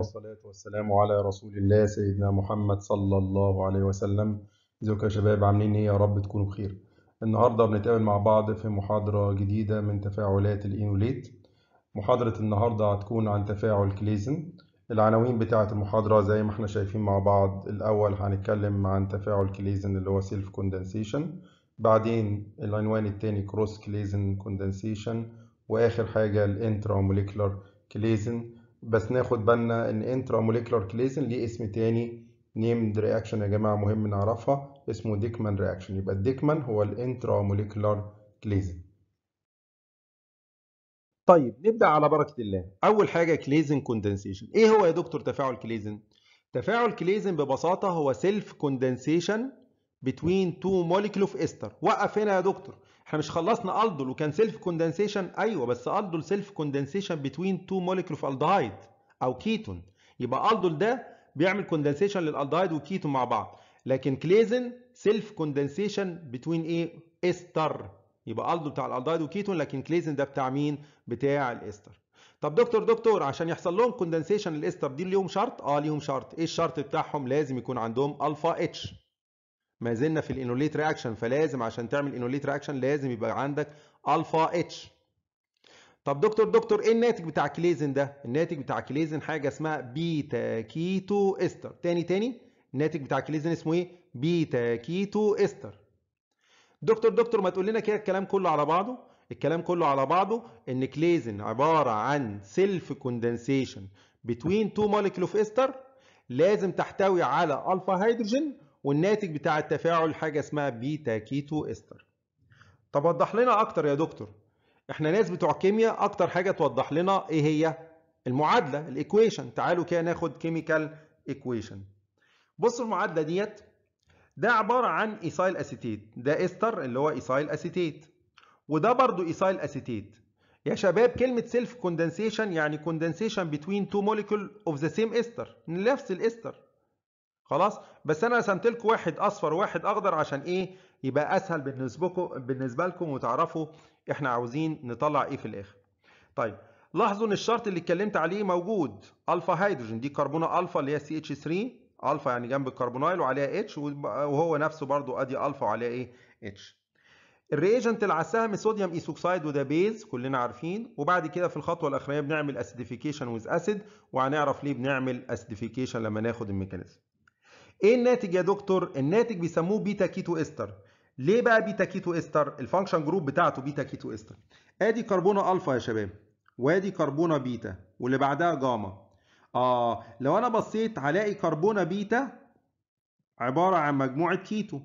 والصلاة والسلام على رسول الله سيدنا محمد صلى الله عليه وسلم ازيكم يا شباب عاملين ايه يا رب تكونوا بخير النهارده بنتقابل مع بعض في محاضرة جديدة من تفاعلات الإينوليت محاضرة النهارده هتكون عن تفاعل كليزن العناوين بتاعة المحاضرة زي ما احنا شايفين مع بعض الأول هنتكلم عن تفاعل كليزن اللي هو سيلف كوندنسيشن بعدين العنوان التاني كروس كليزن كوندنسيشن وآخر حاجة الانترا موليكولار كليزن بس ناخد بالنا ان انترا موليكولار كليزن ليه اسم تاني نيمد رياكشن يا جماعه مهم نعرفها اسمه ديكمان رياكشن يبقى الديكمان هو الانترا موليكولار كليزن طيب نبدا على بركه الله اول حاجه كليزن كوندنسيشن ايه هو يا دكتور تفاعل كليزن تفاعل كليزن ببساطه هو سيلف كوندنسيشن بتوين تو موليكول اوف ايستر وقف هنا يا دكتور احنا مش خلصنا الدول وكان سيلف كوندنسيشن ايوه بس الدول سيلف كوندنسيشن بتوين تو موليكول اوف الدهايد او كيتون يبقى الدول ده بيعمل كوندنسيشن للالدهايد والكيتون مع بعض لكن كليزن سيلف كوندنسيشن بتوين ايه استر يبقى الدول بتاع الالدهايد وكيتون لكن كليزن ده بتاع مين بتاع الاستر طب دكتور دكتور عشان يحصل لهم كوندنسيشن الاستر دي ليهم شرط اه ليهم شرط ايه الشرط بتاعهم لازم يكون عندهم الفا اتش ما زلنا في الانوليت رياكشن فلازم عشان تعمل انوليت رياكشن لازم يبقى عندك الفا اتش طب دكتور دكتور ايه الناتج بتاع كليزن ده الناتج بتاع كليزن حاجه اسمها بيتا كيتو استر تاني تاني الناتج بتاع كليزن اسمه ايه بيتا كيتو استر دكتور دكتور ما تقول لنا كده الكلام كله على بعضه الكلام كله على بعضه ان كليزن عباره عن سيلف كوندنسيشن بتوين تو مولكيول اوف استر لازم تحتوي على الفا هيدروجين والناتج بتاع التفاعل حاجة اسمها بيتا كيتو استر طب وضح لنا أكتر يا دكتور احنا ناس بتوع كيمياء أكتر حاجة توضح لنا إيه هي المعادلة الإيكويشن تعالوا كده ناخد كيميكال إيكويشن بصوا المعادلة ديت ده عبارة عن إيثايل أسيتيت ده إستر اللي هو إيثايل أسيتيت وده برضه إيثايل أسيتيت يا شباب كلمة سيلف كوندنسيشن يعني كوندنسيشن بتوين تو موليكول اوف ذا سيم استر نفس الاستر خلاص بس انا رسمت لكم واحد اصفر وواحد اخضر عشان ايه يبقى اسهل بالنسبه بالنسبه لكم وتعرفوا احنا عاوزين نطلع ايه في الاخر طيب لاحظوا ان الشرط اللي اتكلمت عليه موجود الفا هيدروجين دي كربونه الفا اللي هي سي اتش 3 الفا يعني جنب الكربونايل وعليها اتش وهو نفسه برضو ادي الفا وعليها ايه اتش الريجنت اللي على السهم صوديوم ايثوكسيد وده بيز كلنا عارفين وبعد كده في الخطوه الاخرانيه بنعمل اسيديفيكيشن ويز اسيد وهنعرف ليه بنعمل اسيديفيكيشن لما ناخد الميكانيزم ايه الناتج يا دكتور الناتج بيسموه بيتا كيتو استر ليه بقى بيتا كيتو استر الفانكشن جروب بتاعته بيتا كيتو استر ادي كربونه الفا يا شباب وادي كربونه بيتا واللي بعدها جاما اه لو انا بصيت هلاقي كربونه بيتا عباره عن مجموعه كيتو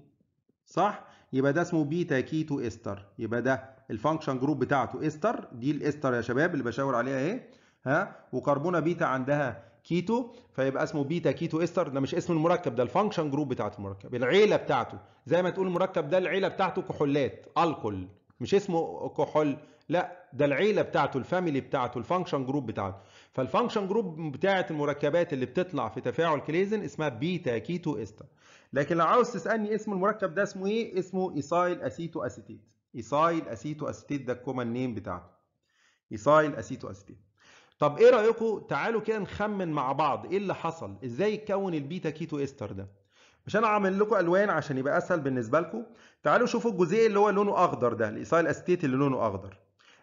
صح يبقى ده اسمه بيتا كيتو استر يبقى ده الفانكشن جروب بتاعته استر دي الاستر يا شباب اللي بشاور عليها اهي ها وكربونه بيتا عندها كيتو فيبقى اسمه بيتا كيتو استر ده مش اسم المركب ده الفانكشن جروب بتاعت المركب العيله بتاعته زي ما تقول المركب ده العيله بتاعته كحولات الكول مش اسمه كحول لا ده العيله بتاعته الفاميلي بتاعته الفانكشن جروب بتاعته فالفانكشن جروب بتاعه المركبات اللي بتطلع في تفاعل كليزن اسمها بيتا كيتو استر لكن لو عاوز تسالني اسم المركب ده اسمه ايه اسمه ايسايل اسيتو اسيتيت ايسايل اسيتو اسيتيت ده الكومن نيم بتاعته ايسايل اسيتو اسيتيت طب ايه رايكم تعالوا كده نخمن مع بعض ايه اللي حصل ازاي اتكون البيتا كيتو استر ده مش انا عامل لكم الوان عشان يبقى اسهل بالنسبه لكم تعالوا شوفوا الجزيء اللي هو لونه اخضر ده الايسايل استيت اللي لونه اخضر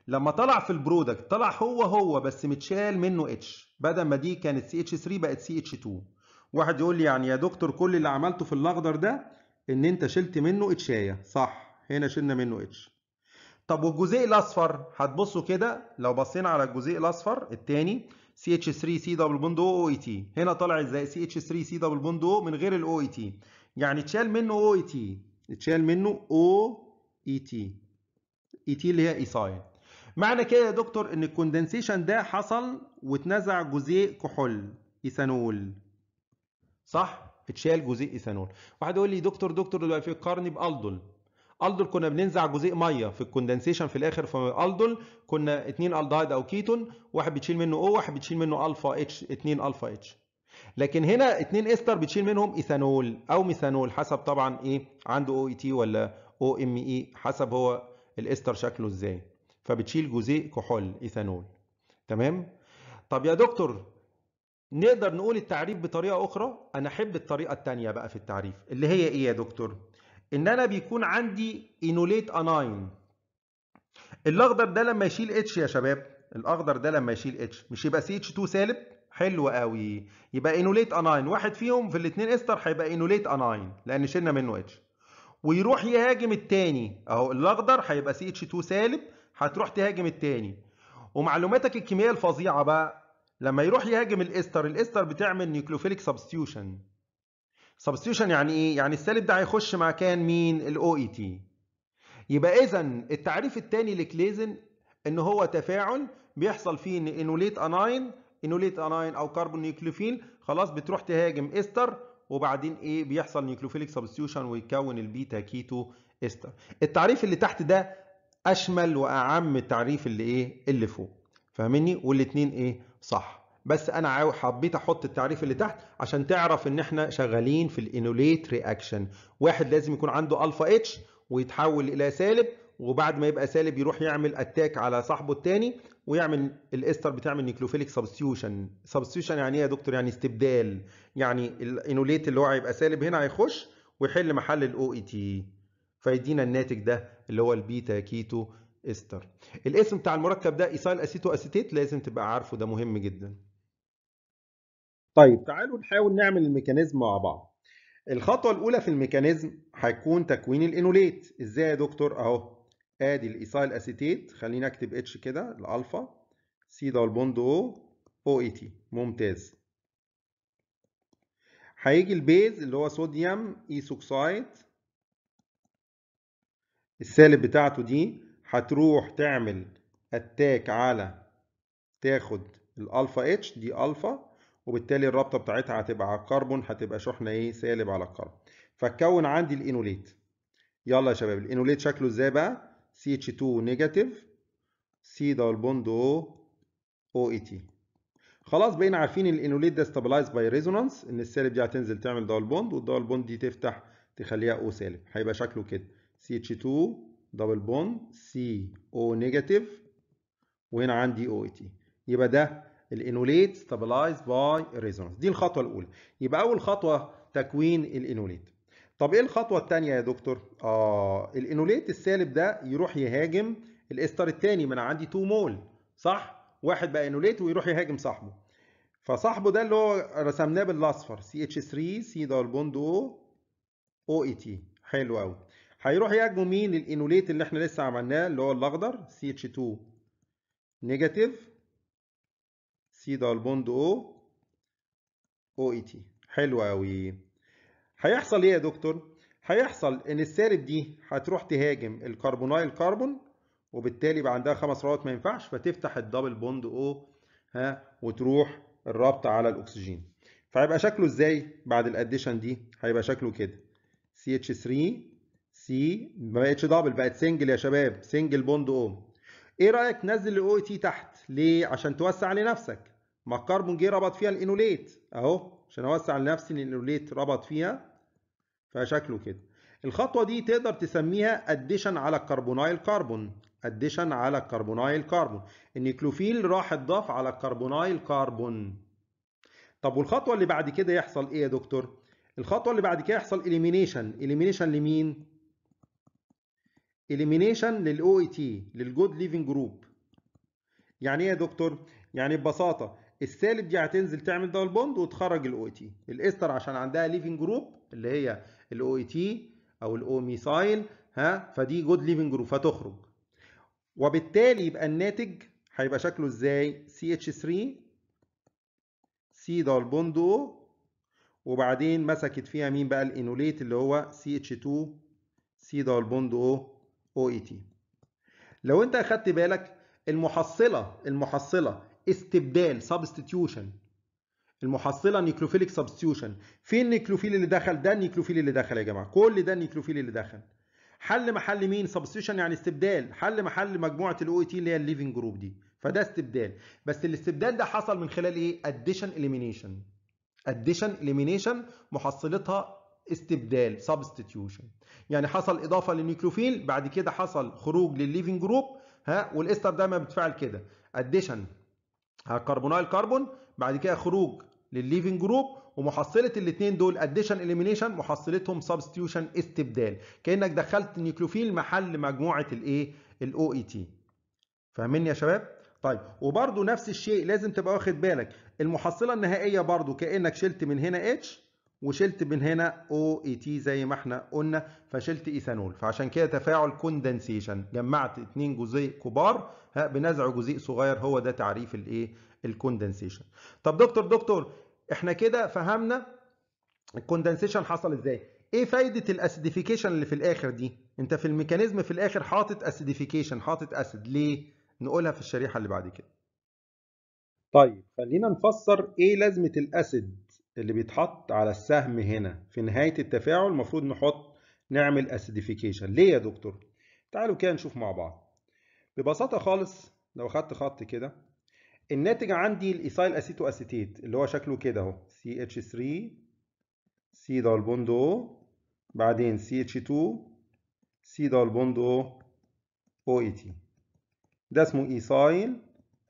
لما طلع في البرودكت طلع هو هو بس متشال منه اتش بدل ما دي كانت سي اتش 3 بقت سي اتش 2 واحد يقول لي يعني يا دكتور كل اللي عملته في الاخضر ده ان انت شلت منه اتشايه صح هنا شلنا منه اتش طب والجزيء الاصفر هتبصوا كده لو بصينا على الجزيء الاصفر الثاني CH3C دبل بوند او اي تي هنا طلع ازاي CH3C دبل بوند او من غير الاو اي تي e يعني اتشال منه او اي تي اتشال منه او اي تي اي تي اللي هي ايثايل e معنى كده يا دكتور ان الكوندنسيشن ده حصل واتنزع جزيء كحول ايثانول صح اتشال جزيء ايثانول واحد يقول لي دكتور دكتور دلوقتي فكرني بالدول الدول كنا بننزع جزيء ميه في الكوندنسيشن في الاخر في الدول كنا اتنين الدهايد او كيتون واحد بتشيل منه او واحد بتشيل منه الفا اتش اتنين الفا اتش لكن هنا اتنين استر بتشيل منهم ايثانول او ميثانول حسب طبعا ايه عنده او اي تي ولا او ام اي حسب هو الاستر شكله ازاي فبتشيل جزيء كحول ايثانول تمام طب يا دكتور نقدر نقول التعريف بطريقه اخرى انا احب الطريقه الثانيه بقى في التعريف اللي هي ايه يا دكتور ان انا بيكون عندي انوليت اناين الاخضر ده لما يشيل اتش يا شباب الاخضر ده لما يشيل اتش مش يبقى سي اتش 2 سالب حلو قوي يبقى انوليت اناين واحد فيهم في الاثنين استر هيبقى انوليت اناين لان شلنا منه اتش ويروح يهاجم التاني اهو الاخضر هيبقى سي اتش 2 سالب هتروح تهاجم التاني ومعلوماتك الكيميائيه الفظيعه بقى لما يروح يهاجم الاستر الاستر بتعمل نيوكليوفيليك سبستيوشن سبستيوشن يعني ايه؟ يعني السالب ده هيخش مكان مين؟ الاو اي تي. E يبقى اذا التعريف الثاني لكليزن ان هو تفاعل بيحصل فيه ان انوليت اناين انوليت اناين او كربون نيوكليوفيل خلاص بتروح تهاجم استر وبعدين ايه بيحصل نيوكليوفيليك سبستيوشن ويتكون البيتا كيتو استر. التعريف اللي تحت ده اشمل واعم التعريف اللي ايه؟ اللي فوق. فاهمني؟ والاثنين ايه؟ صح. بس انا حبيت احط التعريف اللي تحت عشان تعرف ان احنا شغالين في الانوليت رياكشن واحد لازم يكون عنده الفا اتش ويتحول الى سالب وبعد ما يبقى سالب يروح يعمل اتاك على صاحبه الثاني ويعمل الاستر بتعمل نيكلوفيليك سبستيوشن سبستيوشن يعني ايه يا دكتور يعني استبدال يعني الانوليت اللي هو هيبقى سالب هنا هيخش ويحل محل الاو اي تي e فيدينا الناتج ده اللي هو البيتا كيتو استر الاسم بتاع المركب ده ايسايل اسيتو اسيتيت لازم تبقى عارفه ده مهم جدا طيب تعالوا نحاول نعمل الميكانيزم مع بعض الخطوة الأولى في الميكانيزم هيكون تكوين الإنوليت إزاي يا دكتور أهو آدي الإيسايل أسيتيت خليني أكتب اتش كده الألفا سي دول بوند أو أو إي تي ممتاز هيجي البيز اللي هو صوديوم إيسوكسايد e السالب بتاعته دي هتروح تعمل اتاك على تاخد الألفا اتش دي ألفا وبالتالي الرابطه بتاعتها هتبقى على الكربون هتبقى شحنه ايه سالب على الكربون فتكون عندي الانوليت يلا يا شباب الانوليت شكله ازاي بقى CH2 نيجاتيف سي دبل بوند او او اي تي خلاص بقينا عارفين الانوليت ده ستابلايز باي ريزونانس ان السالب دي هتنزل تعمل دبل بوند والدبل بوند دي تفتح تخليها او سالب هيبقى شكله كده CH2 دبل بوند سي او نيجاتيف وهنا عندي او اي تي يبقى ده الانوليت ستابلايز باي ريزونانس دي الخطوه الاولى يبقى اول خطوه تكوين الانوليت طب ايه الخطوه الثانيه يا دكتور اه الانوليت السالب ده يروح يهاجم الاستر الثاني ما انا عندي 2 مول صح واحد بقى انوليت ويروح يهاجم صاحبه فصاحبه ده اللي هو رسمناه بالاصفر ch 3 C دبل بوند او O E T حلو قوي هيروح يهاجموا مين الانوليت اللي احنا لسه عملناه اللي هو الاخضر ch 2 نيجاتيف سي دبل بوند او او اي تي حلو قوي هيحصل ايه يا دكتور هيحصل ان السالب دي هتروح تهاجم الكربونايل كربون وبالتالي يبقى عندها خمس روابط ما ينفعش فتفتح الدبل بوند او ها وتروح الرابطه على الاكسجين فهيبقى شكله ازاي بعد الاديشن دي هيبقى شكله كده سي اتش 3 سي ما بقتش دبل بقت سنجل يا شباب سنجل بوند او ايه رايك تنزل الاو تي e تحت ليه عشان توسع لنفسك ما الكربون جه ربط فيها الانوليت اهو عشان اوسع لنفسي الانوليت ربط فيها فشكله كده الخطوه دي تقدر تسميها اديشن على الكربونايل كربون اديشن على الكربونايل كربون النيكلوفيل راح اتضاف على الكربونايل كربون طب والخطوه اللي بعد كده يحصل ايه يا دكتور الخطوه اللي بعد كده يحصل اليمينيشن اليمينيشن لمين اليمينيشن للاو اي تي للجود ليفنج جروب يعني ايه يا دكتور يعني ببساطه السالب دي هتنزل تعمل دبل بوند وتخرج الاو اي تي الاستر عشان عندها ليفنج جروب اللي هي الاو اي تي او الاوميسايل ها فدي جود ليفنج جروب فتخرج وبالتالي يبقى الناتج هيبقى شكله ازاي سي اتش 3 سي دبل بوند او وبعدين مسكت فيها مين بقى الانوليت اللي هو سي اتش 2 سي دبل بوند او او اي تي لو انت اخدت بالك المحصله المحصله استبدال سبستيتيوشن المحصله نيكلوفيليك سبستيوشن فين النيكروفيل اللي دخل ده النيكروفيل اللي دخل يا جماعه كل ده النيكروفيل اللي دخل حل محل مين سبستيوشن يعني استبدال حل محل مجموعه الاو اي تي e اللي هي الليفنج جروب دي فده استبدال بس الاستبدال ده حصل من خلال ايه اديشن اليمينيشن اديشن اليمينيشن محصلتها استبدال سبستيوشن يعني حصل اضافه للنيكروفيل بعد كده حصل خروج للليفنج جروب ها والاستر دايما بتفعل كده اديشن كربونايل كربون بعد كده خروج للليفنج جروب ومحصله الاثنين دول اديشن اليمينيشن محصلتهم سبستيوشن استبدال كانك دخلت نيكلوفيل محل مجموعه الايه الاو اي تي e فاهمين يا شباب طيب وبرده نفس الشيء لازم تبقى واخد بالك المحصله النهائيه برده كانك شلت من هنا اتش وشلت من هنا او اي تي زي ما احنا قلنا فشلت ايثانول فعشان كده تفاعل كوندنسيشن جمعت اتنين جزيء كبار بنزع جزيء صغير هو ده تعريف الايه الكوندنسيشن طب دكتور دكتور احنا كده فهمنا الكوندنسيشن حصل ازاي ايه فايده الاسيديفيكيشن اللي في الاخر دي انت في الميكانيزم في الاخر حاطط اسيديفيكيشن حاطط اسيد ليه نقولها في الشريحه اللي بعد كده طيب خلينا نفسر ايه لازمه الاسيد اللي بيتحط على السهم هنا في نهاية التفاعل المفروض نحط نعمل اسيديفيكيشن ليه يا دكتور؟ تعالوا كده نشوف مع بعض ببساطة خالص لو خدت خط كده الناتج عندي الايثايل اسيتو اسيتيت اللي هو شكله كده اهو ch 3 C دبل بوند O بعدين e ch 2 C دبل بوند O OET ده اسمه ايثايل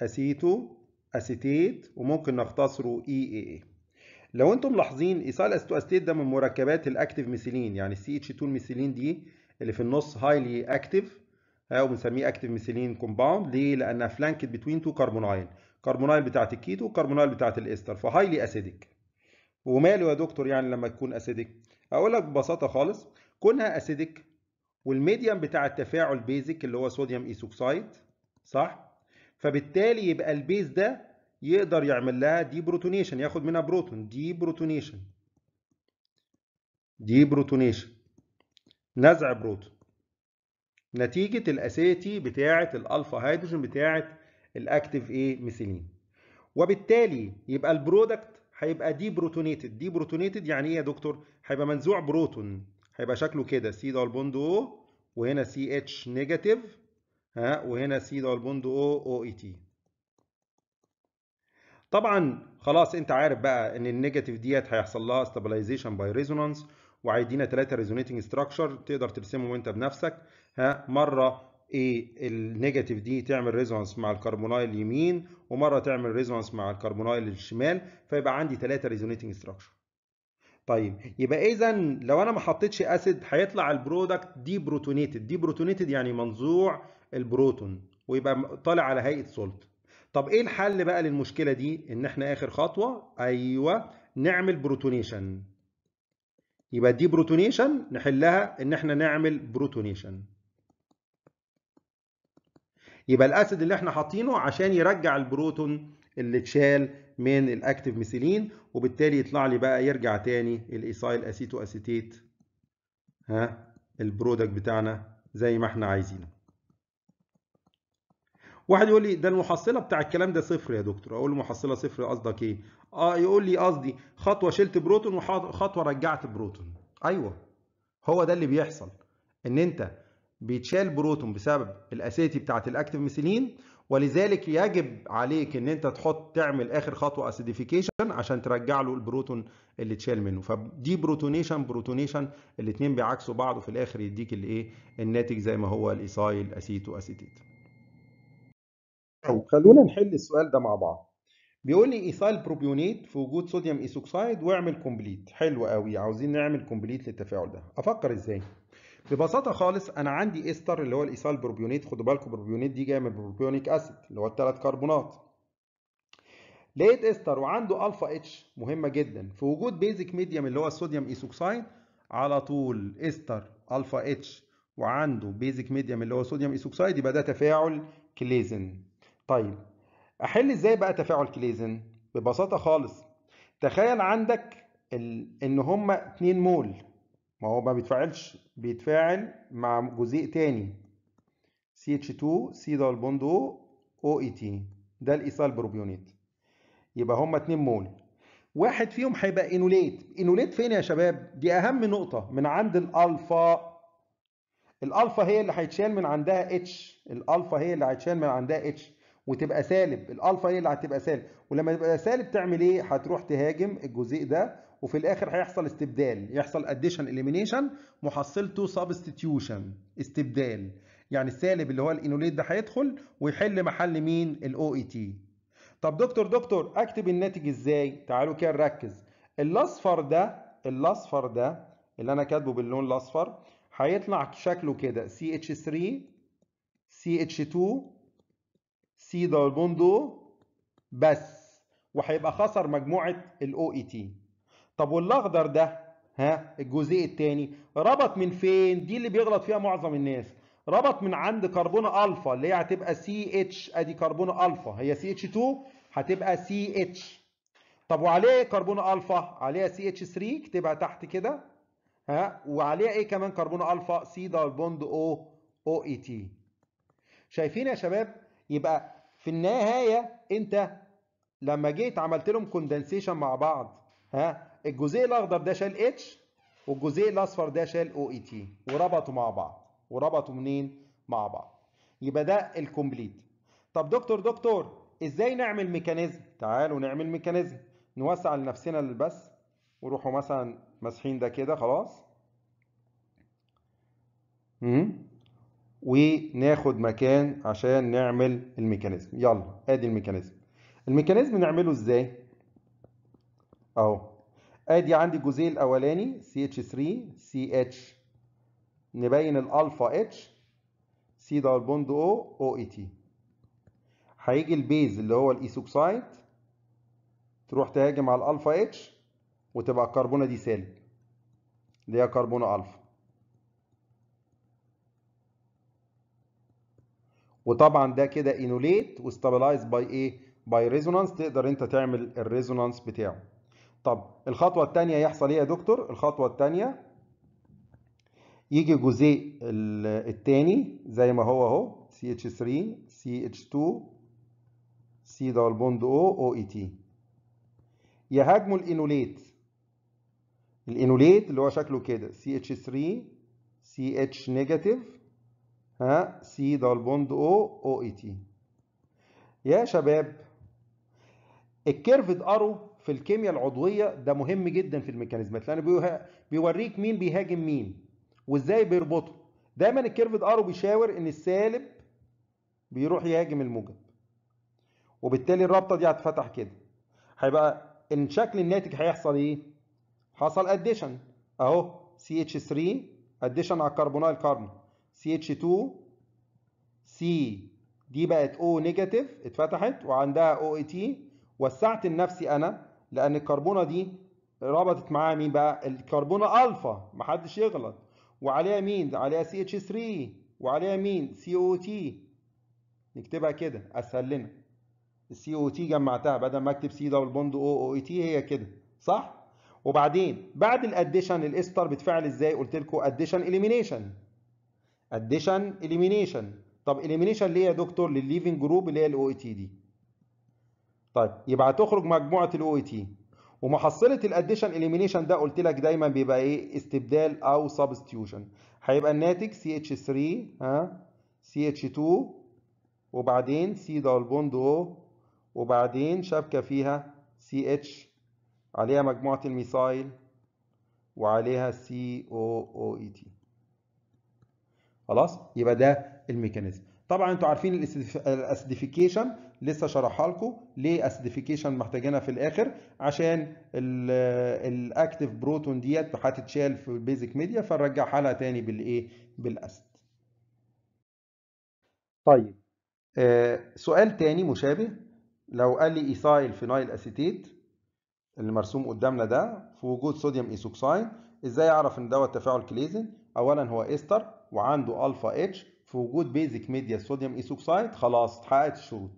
اسيتو اسيتيت وممكن نختصره EAA لو انتم ملاحظين ايثايل استيت ده من مركبات الاكتيف ميثيلين يعني السي اتش 2 الميثيلين دي اللي في النص هايلي اكتيف او بنسميه اكتيف ميثيلين كومباوند ليه؟ لانها فلانكت بتوين تو كربونايل كربونايل بتاعت الكيتو وكربونايل بتاعت الاستر فهايلي اسيديك وماله يا دكتور يعني لما تكون اسيديك؟ اقول لك ببساطه خالص كونها اسيديك والميديم بتاع التفاعل بيزك اللي هو صوديوم ايثوكسايد صح؟ فبالتالي يبقى البيز ده يقدر يعمل لها دي بروتونيشن ياخد منها بروتون دي بروتونيشن دي بروتونيشن نزع بروتون نتيجة الأسيتي بتاعة الألفا هيدروجين بتاعة الأكتيف إيه ميثيلين وبالتالي يبقى البرودكت هيبقى دي بروتونيتد دي بروتونيتد يعني إيه يا دكتور؟ هيبقى منزوع بروتون هيبقى شكله كده سي دول بوند او وهنا سي اتش نيجاتيف ها وهنا سي دول بوند او او اي تي طبعا خلاص انت عارف بقى ان النيجاتيف ديت هيحصل لها استابلايزيشن باي ريزونانس وعايدينا ثلاثه ريزونيتنج ستراكشر تقدر ترسمهم انت بنفسك ها مره ايه النيجاتيف دي تعمل ريزونانس مع الكربونايل اليمين ومره تعمل ريزونانس مع الكربونايل الشمال فيبقى عندي ثلاثه ريزونيتنج ستراكشر طيب يبقى اذا لو انا ما حطيتش اسيد هيطلع البرودكت دي بروتونيتد دي بروتونيتد يعني منزوع البروتون ويبقى طالع على هيئه سولت طب ايه الحل بقى للمشكله دي ان احنا اخر خطوه ايوه نعمل بروتونيشن يبقى دي بروتونيشن نحلها ان احنا نعمل بروتونيشن يبقى الاسيد اللي احنا حاطينه عشان يرجع البروتون اللي اتشال من الاكتيف ميثيلين وبالتالي يطلع لي بقى يرجع تاني الايسايل اسيتو اسيتيت ها البرودكت بتاعنا زي ما احنا عايزينه واحد يقول لي ده المحصله بتاع الكلام ده صفر يا دكتور اقول له محصله صفر قصدك ايه اه يقول لي قصدي خطوه شلت بروتون وخطوه رجعت بروتون ايوه هو ده اللي بيحصل ان انت بيتشال بروتون بسبب الاسيتي بتاعه الاكتيف ميثيلين ولذلك يجب عليك ان انت تحط تعمل اخر خطوه اسيديفيكيشن عشان ترجع له البروتون اللي اتشال منه فدي بروتونيشن بروتونيشن الاثنين بيعكسوا بعض وفي الاخر يديك الايه الناتج زي ما هو الايسايل اسيتو اسيتيت أو خلونا نحل السؤال ده مع بعض بيقول لي ايثايل بروبيونيت في وجود صوديوم ايثوكسايد واعمل كومبليت حلو قوي عاوزين نعمل كومبليت للتفاعل ده افكر ازاي ببساطه خالص انا عندي ايستر اللي هو الايثايل بروبيونيت خدوا بالكم بروبيونيت دي جايه من بروبيونيك اسيد اللي هو الثلاث كربونات لقيت استر وعنده الفا اتش مهمه جدا في وجود بيزك ميديم اللي هو الصوديوم ايثوكسايد على طول استر الفا اتش وعنده بيزك ميديم اللي هو صوديوم ايثوكسايد يبقى ده تفاعل كليزن طيب احل ازاي بقى تفاعل كليزن ببساطه خالص تخيل عندك ال... ان هما 2 مول ما هو ما بيتفاعلش بيتفاعل مع جزيء تاني CH2 C دبل بوند O OET ده الايثايل بروبيونيت يبقى هما 2 مول واحد فيهم هيبقى انوليت انوليت فين يا شباب دي اهم نقطه من عند الالفا الالفا هي اللي هيتشال من عندها اتش الالفا هي اللي هيتشال من عندها اتش وتبقى سالب الالفا هي اللي هتبقى سالب ولما تبقى سالب تعمل ايه هتروح تهاجم الجزيء ده وفي الاخر هيحصل استبدال يحصل اديشن اليمينيشن محصلته سبستيتيوشن استبدال يعني السالب اللي هو الانوليت ده هيدخل ويحل محل مين الاو اي تي e طب دكتور دكتور اكتب الناتج ازاي تعالوا كده نركز الاصفر ده الاصفر ده اللي انا كاتبه باللون الاصفر هيطلع شكله كده CH3 CH2 سي درجون دو بس وهيبقى خسر مجموعه الاو اي تي e طب والاخضر ده ها الجزيء الثاني ربط من فين دي اللي بيغلط فيها معظم الناس ربط من عند كربون الفا اللي هي هتبقى سي اتش ادي كربون الفا هي سي اتش 2 هتبقى سي اتش طب وعليه كربون الفا عليها سي اتش 3 اكتبها تحت كده ها وعليها ايه كمان كربون الفا سي دبل بوند او او اي تي e شايفين يا شباب يبقى في النهاية انت لما جيت عملت لهم كوندنسيشن مع بعض ها الجزيء الاخضر ده شال اتش والجزيء الاصفر ده شال او اي تي وربطوا مع بعض وربطوا منين مع بعض يبقى ده الكومبليت طب دكتور دكتور ازاي نعمل ميكانيزم تعالوا نعمل ميكانيزم نوسع لنفسنا البث وروحوا مثلا ماسحين ده كده خلاص امم وناخد مكان عشان نعمل الميكانيزم يلا ادي الميكانيزم الميكانيزم نعمله ازاي اهو ادي عندي الجزيء الاولاني CH3 CH نبين الالفا اتش سي دبل بوند او او اي تي هيجي البيز اللي هو الايثوكسايد تروح تهاجم على الالفا اتش وتبقى الكربونه دي سالب اللي هي كربونه الفا وطبعا ده كده انوليت وستابلايز باي ايه؟ باي ريزونانس تقدر انت تعمل الريزونانس بتاعه. طب الخطوه الثانيه يحصل ايه يا دكتور؟ الخطوه الثانيه يجي جزيء الثاني زي ما هو اهو CH3 CH2 C دبل بوند O OET يهاجموا الانوليت الانوليت اللي هو شكله كده CH3 CH نيجاتيف ها سي دبل بوند او او اي تي يا شباب الكيرفد ارو في الكيمياء العضويه ده مهم جدا في الميكانيزمات لانه بيوريك مين بيهاجم مين وازاي بيربطه دايما الكيرفد ارو بيشاور ان السالب بيروح يهاجم الموجب وبالتالي الرابطه دي هتتفتح كده هيبقى ان شكل الناتج هيحصل ايه حصل اديشن اهو سي اتش 3 اديشن على الكربونايل كاربون CH2 C دي بقت O نيجاتيف اتفتحت وعندها OAT وسعت لنفسي أنا لأن الكربونة دي ربطت معاها مين بقى؟ الكربونة ألفا محدش يغلط وعليها مين؟ عليها CH3 وعليها مين؟ COT نكتبها كده أسهل لنا COT جمعتها بدل ما اكتب C دبل بوند O O تي هي كده صح؟ وبعدين بعد الاديشن الاستر بتفعل ازاي؟ قلت لكم اديشن اليمينيشن اديشن اليمينيشن طب اليمينيشن ليه يا دكتور للليفنج جروب اللي هي الاو اي تي دي طيب يبقى هتخرج مجموعه الاو اي تي ومحصله الاديشن اليمينيشن ده قلت لك دايما بيبقى ايه استبدال او سبستيوشن هيبقى الناتج سي اتش 3 ها سي اتش 2 وبعدين سي دبل بوند او وبعدين شبكه فيها سي اتش عليها مجموعه الميثايل وعليها سي او او اي تي خلاص يبقى ده الميكانيزم طبعا انتوا عارفين الاسيديفيكيشن لسه شرحها لكم ليه اسيديفيكيشن محتاجينها في الاخر عشان الاكتيف بروتون ديت هتتشال في البيزك ميديا فنرجعها لها تاني بالايه بالاسيد طيب آه سؤال تاني مشابه لو قال لي ايثايل فينايل اسيتيت اللي مرسوم قدامنا ده في وجود صوديوم ايثوكساين ازاي اعرف ان دوت تفاعل كليزن اولا هو استر وعنده الفا اتش في وجود بيزك ميديا صوديوم ايثوكسايد خلاص اتحققت الشروط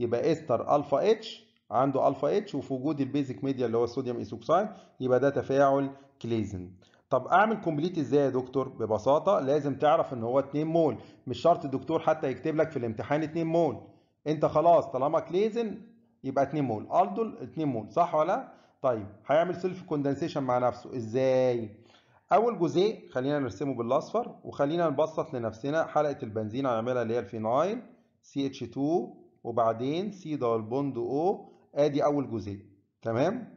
يبقى استر الفا اتش عنده الفا اتش وفي وجود البيزك ميديا اللي هو الصوديوم ايثوكسايد يبقى ده تفاعل كليزن طب اعمل كومبليت ازاي يا دكتور ببساطه لازم تعرف ان هو 2 مول مش شرط الدكتور حتى يكتب لك في الامتحان 2 مول انت خلاص طالما كليزن يبقى 2 مول الدول 2 مول صح ولا طيب هيعمل سيلف كوندنسيشن مع نفسه ازاي اول جزء خلينا نرسمه بالاصفر وخلينا نبسط لنفسنا حلقه البنزين هنعملها اللي هي الفينايل CH2 وبعدين سي دبل بوند او ادي اول جزء تمام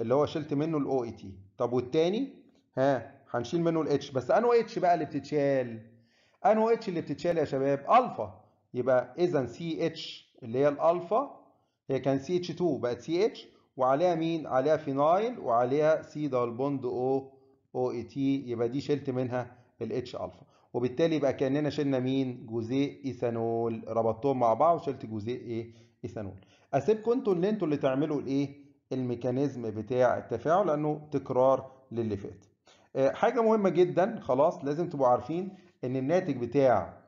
اللي هو شلت منه الاو اي تي e طب والتاني ها هنشيل منه الاتش بس انو اتش بقى اللي بتتشال انو اتش اللي بتتشال يا شباب الفا يبقى اذا سي اتش اللي هي الالفا هي كان سي اتش 2 بقت سي اتش وعليها مين عليها فينايل وعليها سي دبل بوند او او اي تي يبقى دي شلت منها الاتش الفا وبالتالي يبقى كاننا شلنا مين جزيء ايثانول ربطتهم مع بعض وشلت جزيء ايه ايثانول اسيبكم انتوا اللي انتوا اللي تعملوا الايه الميكانيزم بتاع التفاعل لانه تكرار للي فات آه، حاجه مهمه جدا خلاص لازم تبقوا عارفين ان الناتج بتاع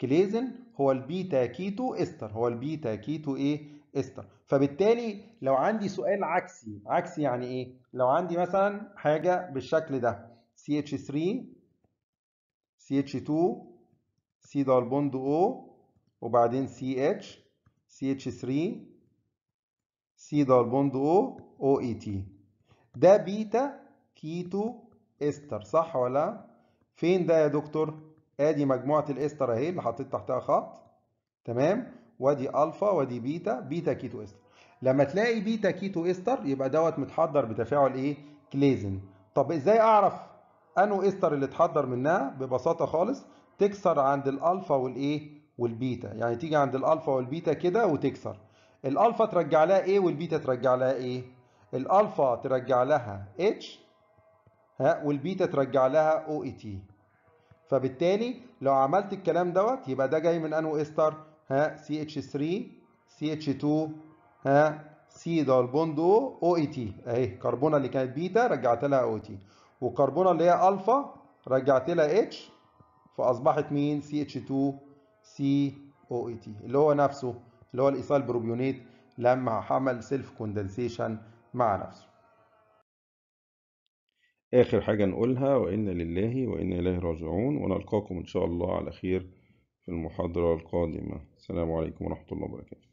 كليزن هو البيتا كيتو استر هو البيتا كيتو ايه استر فبالتالي لو عندي سؤال عكسي عكسي يعني ايه لو عندي مثلا حاجه بالشكل ده CH3 CH2 C دبل بوند O وبعدين CH CH3 C دبل بوند O OET ده بيتا كيتو استر صح ولا فين ده يا دكتور ادي مجموعه الاستر اهي اللي حطيت تحتها خط تمام وادي الفا وادي بيتا بيتا كيتو استر لما تلاقي بيتا كيتو استر يبقى دوت متحضر بتفاعل ايه كليزن طب ازاي اعرف انو استر اللي اتحضر منها ببساطه خالص تكسر عند الالفا والايه والبيتا يعني تيجي عند الالفا والبيتا كده وتكسر الالفا ترجع لها ايه والبيتا ترجع لها ايه الالفا ترجع لها اتش ها والبيتا ترجع لها او اي تي فبالتالي لو عملت الكلام دوت يبقى ده جاي من انو استر ها سي اتش 3 سي اتش 2 ها سي دال بوند او او اي e تي اهي كربونه اللي كانت بيتا رجعت لها او تي e وكربونة اللي هي الفا رجعت لها اتش فاصبحت مين سي اتش 2 سي او اي تي اللي هو نفسه اللي هو الايثايل بروبيونيت لما عمل سيلف كوندنسيشن مع نفسه آخر حاجة نقولها وإنا لله وإنا إليه راجعون ونلقاكم إن شاء الله على خير في المحاضرة القادمة السلام عليكم ورحمة الله وبركاته